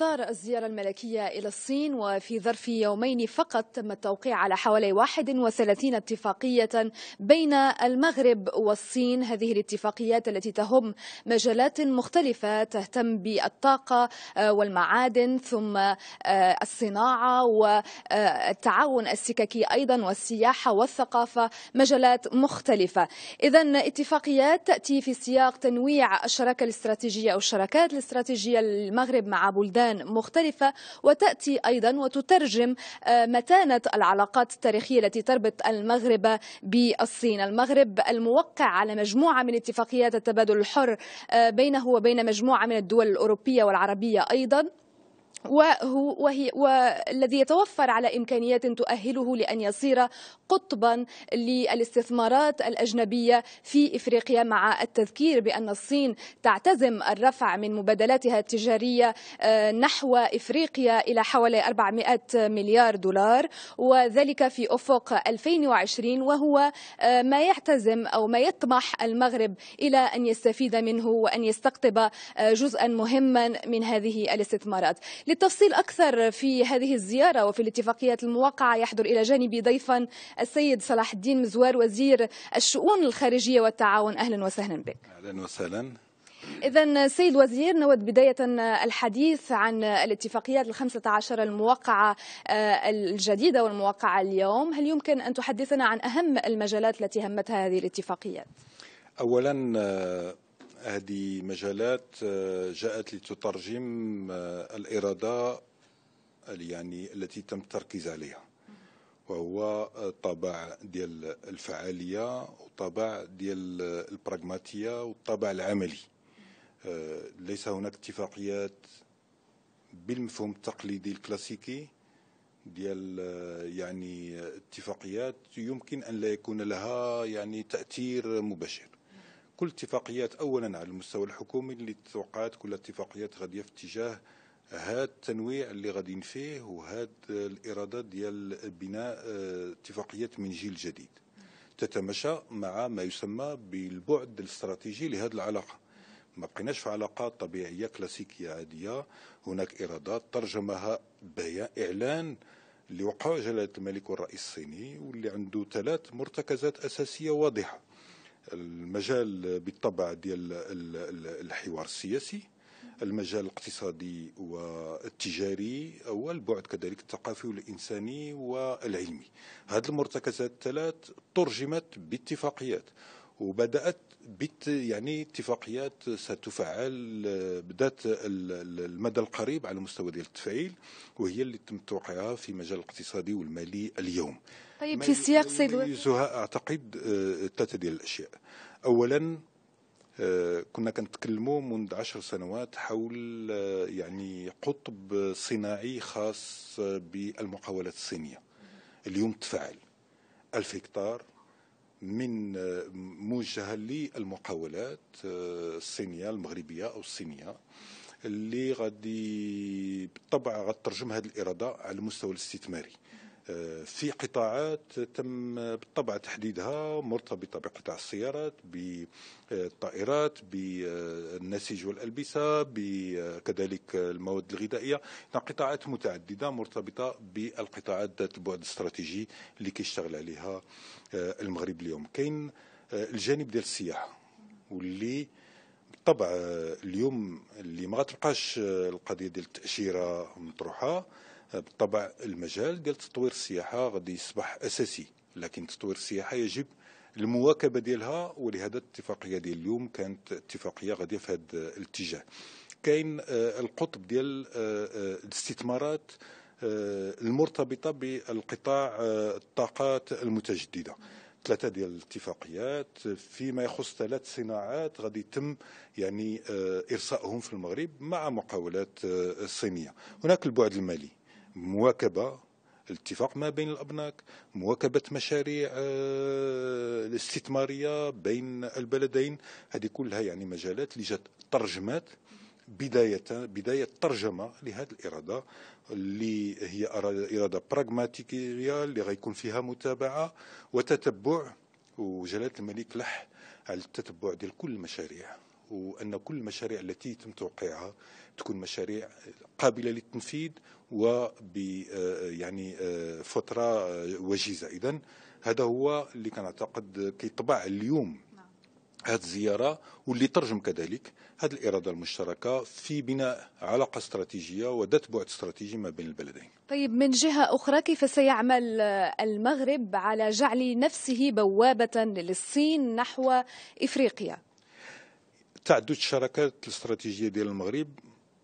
إطار الزيارة الملكية إلى الصين وفي ظرف يومين فقط تم التوقيع على حوالي 31 اتفاقية بين المغرب والصين هذه الاتفاقيات التي تهم مجالات مختلفة تهتم بالطاقة آه، والمعادن ثم آه، الصناعة والتعاون السككي أيضا والسياحة والثقافة مجالات مختلفة إذا اتفاقيات تأتي في سياق تنويع الشراكة الاستراتيجية أو الشراكات الاستراتيجية المغرب مع بلدان ألوان مختلفة وتأتي أيضا وتترجم آه، متانة العلاقات التاريخية التي تربط المغرب بالصين المغرب الموقع على مجموعة من اتفاقيات التبادل الحر آه، بينه وبين مجموعة من الدول الأوروبية والعربية أيضا وهو وهي والذي يتوفر على امكانيات تؤهله لان يصير قطبا للاستثمارات الاجنبيه في افريقيا مع التذكير بان الصين تعتزم الرفع من مبادلاتها التجاريه آه، نحو افريقيا الى حوالي 400 مليار دولار وذلك في افق 2020 وهو آه، ما يعتزم او ما يطمح المغرب الى ان يستفيد منه وان يستقطب آه، جزءا مهما من هذه الاستثمارات للتفصيل أكثر في هذه الزيارة وفي الاتفاقيات الموقعة يحضر إلى جانبي ضيفا السيد صلاح الدين مزوار وزير الشؤون الخارجية والتعاون أهلا وسهلا بك أهلا وسهلا إذا سيد وزير نود بداية الحديث عن الاتفاقيات الخمسة عشر الموقعة آه، الجديدة والموقعة اليوم هل يمكن أن تحدثنا عن أهم المجالات التي همتها هذه الاتفاقيات؟ أولا آه، هذه مجالات آه، جاءت لتترجم آه، الإرادة يعني التي تم التركيز عليها وهو الطابع ديال الفعالية والطابع ديال البراغماتية والطابع العملي آه، ليس هناك اتفاقيات بالمفهوم التقليدي الكلاسيكي ديال يعني اتفاقيات يمكن ان لا يكون لها يعني تاثير مباشر كل اتفاقيات أولا على المستوى الحكومي اللي توقعات كل اتفاقيات غادية في اتجاه هذا التنويع اللي غادي فيه وهذا الإرادة ديال بناء آه، اتفاقيات من جيل جديد تتمشى مع ما يسمى بالبعد الاستراتيجي لهذه العلاقة ما بقيناش في علاقات طبيعية كلاسيكية عادية هناك إرادات ترجمها بيان إعلان اللي وقعه جلالة الملك والرئيس الصيني واللي عنده ثلاث مرتكزات أساسية واضحة المجال بالطبع ديال الحوار السياسي المجال الاقتصادي والتجاري والبعد كذلك الثقافي والإنساني والعلمي هذه المرتكزات الثلاث ترجمت باتفاقيات وبدأت بت يعني اتفاقيات ستفعل بدات المدى القريب على مستوى ديال التفعيل وهي اللي تم توقيعها في مجال الاقتصادي والمالي اليوم طيب في سياق سيد اعتقد آه، ثلاثه ديال الاشياء اولا آه، كنا كنتكلموا منذ عشر سنوات حول آه، يعني قطب صناعي خاص بالمقاولات الصينيه اليوم تفعل 1000 هكتار من آه، موجهة للمقاولات آه، الصينية المغربية أو الصينية اللي غادي بالطبع غترجم هذه الإرادة على المستوى الاستثماري في قطاعات تم بالطبع تحديدها مرتبطة بقطاع السيارات بالطائرات بالنسيج والألبسة كذلك المواد الغذائية قطاعات متعددة مرتبطة بالقطاعات ذات البعد الاستراتيجي اللي كيشتغل عليها آه، المغرب اليوم كاين آه، الجانب ديال السياحة واللي بالطبع آه، اليوم اللي ما غتبقاش القضية ديال التأشيرة مطروحة بالطبع المجال ديال تطوير السياحه غادي يصبح اساسي لكن تطوير السياحه يجب المواكبه ديالها ولهذا الاتفاقيه ديال اليوم كانت اتفاقيه غاديه في هذا الاتجاه كاين آه، القطب ديال آه، آه، الاستثمارات المرتبطه بالقطاع الطاقات المتجدده ثلاثه ديال الاتفاقيات فيما يخص ثلاث صناعات غادي يتم يعني ارسائهم في المغرب مع مقاولات صينيه هناك البعد المالي مواكبه الاتفاق ما بين الابناك مواكبه مشاريع آه، الاستثماريه بين البلدين هذه كلها يعني مجالات اللي جات ترجمات بداية بداية ترجمة لهذه الإرادة اللي هي إرادة براغماتيكية اللي غيكون فيها متابعة وتتبع وجلالة الملك لح على التتبع ديال كل المشاريع وأن كل المشاريع التي يتم توقيعها تكون مشاريع قابلة للتنفيذ وب يعني فترة وجيزة إذا هذا هو اللي كان أعتقد كيطبع اليوم نعم. هذه الزيارة واللي ترجم كذلك هذه الإرادة المشتركة في بناء علاقة استراتيجية وذات بعد استراتيجي ما بين البلدين طيب من جهة أخرى كيف سيعمل المغرب على جعل نفسه بوابة للصين نحو إفريقيا؟ تعدد الشراكات الاستراتيجيه ديال المغرب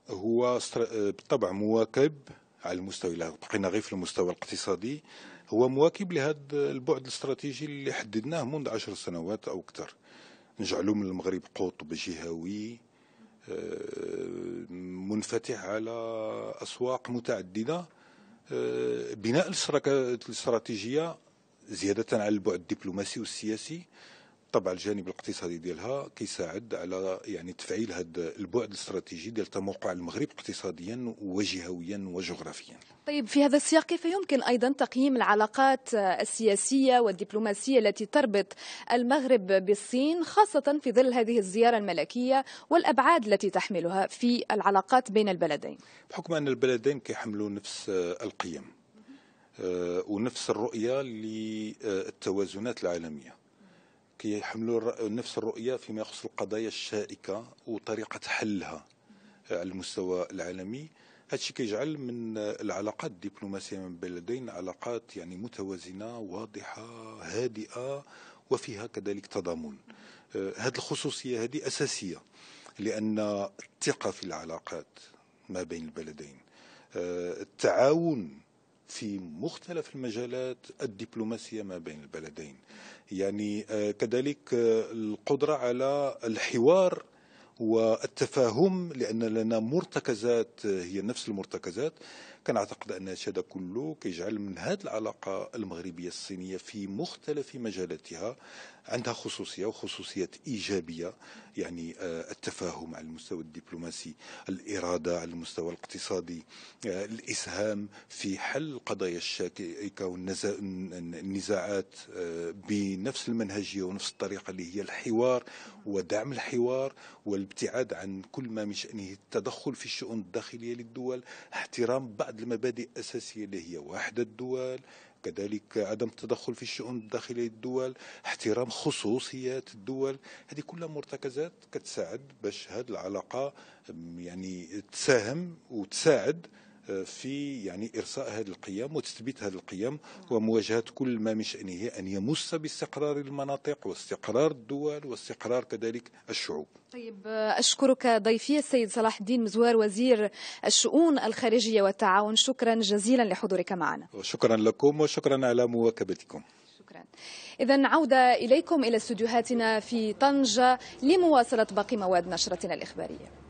هو آه، بالطبع مواكب على المستوى بقينا غير في المستوى الاقتصادي هو مواكب لهذا البعد الاستراتيجي اللي حددناه منذ عشر سنوات او اكثر نجعلوا من المغرب قطب جهوي آه، منفتح على اسواق متعدده آه، بناء الشراكات الاستراتيجيه زياده على البعد الدبلوماسي والسياسي طبعا الجانب الاقتصادي ديالها كيساعد على يعني تفعيل هذا البعد الاستراتيجي ديال تموقع المغرب اقتصاديا وجهويا وجغرافيا طيب في هذا السياق كيف يمكن ايضا تقييم العلاقات السياسيه والدبلوماسيه التي تربط المغرب بالصين خاصه في ظل هذه الزياره الملكيه والابعاد التي تحملها في العلاقات بين البلدين بحكم ان البلدين كيحملوا نفس القيم آه، ونفس الرؤيه للتوازنات العالميه كيحملوا نفس الرؤية فيما يخص القضايا الشائكة وطريقة حلها على المستوى العالمي هذا الشيء كيجعل من العلاقات الدبلوماسية من بلدين علاقات يعني متوازنة واضحة هادئة وفيها كذلك تضامن هذه آه، الخصوصية هذه أساسية لأن الثقة في العلاقات ما بين البلدين آه، التعاون في مختلف المجالات الدبلوماسية ما بين البلدين يعني آه، كذلك آه، القدرة على الحوار والتفاهم لأن لنا مرتكزات آه، هي نفس المرتكزات كان أعتقد أن هذا كله كيجعل من هذه العلاقة المغربية الصينية في مختلف مجالاتها عندها خصوصية وخصوصيات إيجابية يعني آه، التفاهم على المستوى الدبلوماسي الإرادة على المستوى الاقتصادي آه، الإسهام في حل قضايا الشائكة والنزاعات آه، بنفس المنهجية ونفس الطريقة اللي هي الحوار ودعم الحوار والابتعاد عن كل ما من شأنه التدخل في الشؤون الداخلية للدول احترام بعض المبادئ الأساسية اللي هي وحدة الدول كذلك عدم التدخل في الشؤون الداخلية للدول احترام خصوصيات الدول هذه كلها مرتكزات كتساعد باش هذه العلاقة يعني تساهم وتساعد في يعني إرساء هذه القيم وتثبيت هذه القيم ومواجهة كل ما من شأنه أن يمس باستقرار المناطق واستقرار الدول واستقرار كذلك الشعوب طيب أشكرك ضيفي السيد صلاح الدين مزوار وزير الشؤون الخارجية والتعاون شكرا جزيلا لحضورك معنا شكرا لكم وشكرا على مواكبتكم شكرا إذا عودة إليكم إلى استديوهاتنا في طنجة لمواصلة باقي مواد نشرتنا الإخبارية